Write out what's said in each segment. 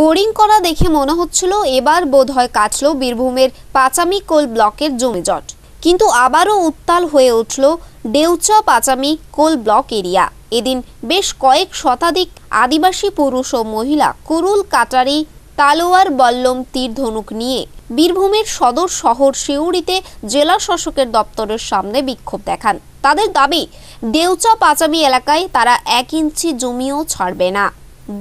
boring করা দেখে মনে হচ্ছিল এবার বোধ হয় কাটল বীরভূমের পাচামি কোল ব্লকের জমিজট কিন্তু আবারও উত্তাল হয়ে উঠল Deocha Pachami coal block area এদিন বেশ কয়েক শতাধিক আদিবাসী পুরুষ ও মহিলা কুরুল কাটারি তালোয়ার বল্লম তীর ধনুক নিয়ে বীরভূমের সদর শহর সিউড়িতে জেলা শাসকের দপ্তরের সামনে বিক্ষোভ দেখান তাদের দাবি ডেউচা পাচামি এলাকায় তারা এক ইঞ্চি জমিও ছাড়বে না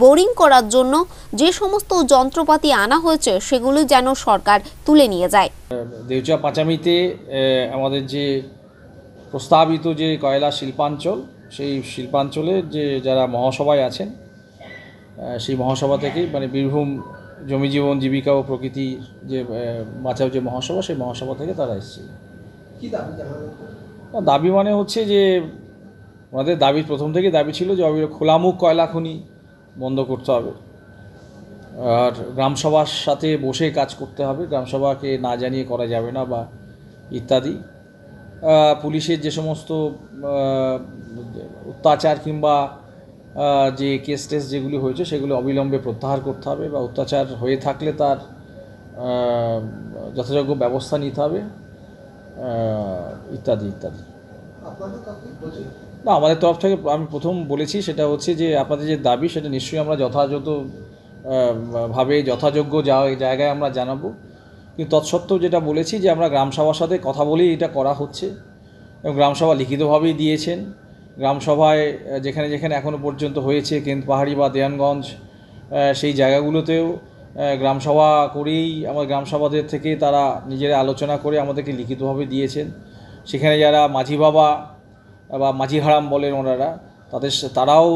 বোরিং করার জন্য যে সমস্ত যন্ত্রপাতি আনা হয়েছে সেগুলো যেন সরকার তুলে নিয়ে যায় দেউচা পাঁচামিতে আমাদের যে প্রস্তাবিত যে কয়লা শিল্পাঞ্চল সেই শিল্পাঞ্চলে যে যারা মহাসভায় আছেন সেই মহাসভা থেকে মানে বীরভূম জমি জীবন জীবিকা ও প্রকৃতি যে বাঁচাও যে মহাসভা সেই মহাসভা থেকে তারা এসেছিল দাবি মানে হচ্ছে যে আমাদের দাবি প্রথম থেকে দাবি ছিল যে অবির খোলামুখ কয়লা খনি বন্ধ করতে হবে আর গ্রামসভার সাথে বসে কাজ করতে হবে গ্রামসভাকে না জানিয়ে করা যাবে না বা ইত্যাদি পুলিশের যে সমস্ত অত্যাচার কিংবা যে কেস টেস যেগুলি হয়েছে সেগুলি অবিলম্বে প্রত্যাহার করতে হবে বা অত্যাচার হয়ে থাকলে তার যথাযোগ্য ব্যবস্থা নিতে হবে ইত্যাদি ইত্যাদি না আমাদের তরফ থেকে আমি প্রথম বলেছি সেটা হচ্ছে যে আপনাদের যে দাবি সেটা নিশ্চয়ই আমরা যথাযথ ভাবে যথাযোগ্য যা জায়গায় আমরা জানাবো কিন্তু তৎসত্ত্বেও যেটা বলেছি যে আমরা গ্রামসভার সাথে কথা বলেই এটা করা হচ্ছে এবং গ্রামসভা লিখিতভাবেই দিয়েছেন গ্রামসভায় যেখানে যেখানে এখনও পর্যন্ত হয়েছে কেন্দ পাহাড়ি বা দেয়ানগঞ্জ সেই জায়গাগুলোতেও গ্রামসভা করেই আমার গ্রামসভাদের থেকে তারা নিজেরা আলোচনা করে আমাদেরকে লিখিতভাবে দিয়েছেন সেখানে যারা মাঝি বাবা বা মাঝি হারাম বলেন ওনারা তাদের তারাও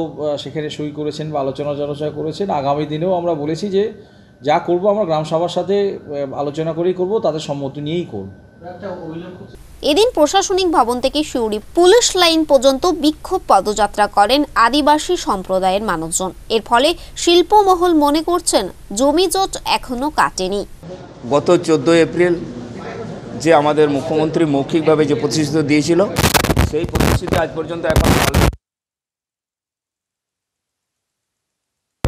সেখানে সই করেছেন বা আলোচনা চর্চা করেছেন আগামী দিনেও আমরা বলেছি যে যা করব আমরা গ্রাম সভার সাথে আলোচনা করেই করব তাদের সম্মতি নিয়েই করব এদিন প্রশাসনিক ভবন থেকে শিউরি পুলিশ লাইন পর্যন্ত বিক্ষোভ পদযাত্রা করেন আদিবাসী সম্প্রদায়ের মানুষজন এর ফলে শিল্পমহল মনে করছেন জমিজট এখনো কাটেনি গত চোদ্দ এপ্রিল যে আমাদের মুখ্যমন্ত্রী মৌখিকভাবে যে প্রতিশ্রুতি দিয়েছিল সেই প্রতিশ্রুতি আজ পর্যন্ত এখন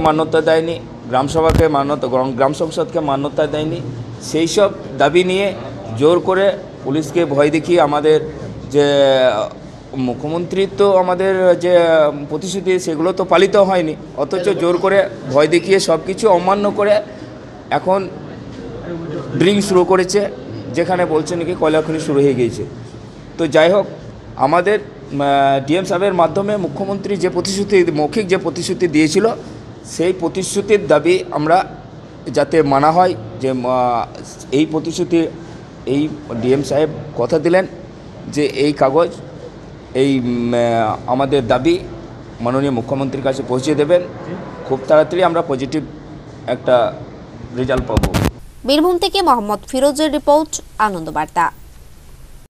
মান্যতা দেয়নি গ্রামসভাকে মান্যতা গ্রাম সংসদকে মান্যতা দেয়নি সেই সব দাবি নিয়ে জোর করে পুলিশকে ভয় দেখিয়ে আমাদের যে মুখ্যমন্ত্রী তো আমাদের যে প্রতিশ্রুতি সেগুলো তো পালিত হয়নি অথচ জোর করে ভয় দেখিয়ে সব কিছু অমান্য করে এখন ড্রিঙ্ক শুরু করেছে যেখানে বলছে নাকি খনি শুরু হয়ে গিয়েছে তো যাই হোক আমাদের ডিএম সাহেবের মাধ্যমে মুখ্যমন্ত্রী যে প্রতিশ্রুতি মৌখিক যে প্রতিশ্রুতি দিয়েছিল সেই প্রতিশ্রুতির দাবি আমরা যাতে মানা হয় যে এই প্রতিশ্রুতি এই ডিএম সাহেব কথা দিলেন যে এই কাগজ এই আমাদের দাবি মাননীয় মুখ্যমন্ত্রীর কাছে পৌঁছে দেবেন খুব তাড়াতাড়ি আমরা পজিটিভ একটা রেজাল্ট পাবো বীরভূম থেকে মোহাম্মদ ফিরোজের রিপোর্ট আনন্দবার্তা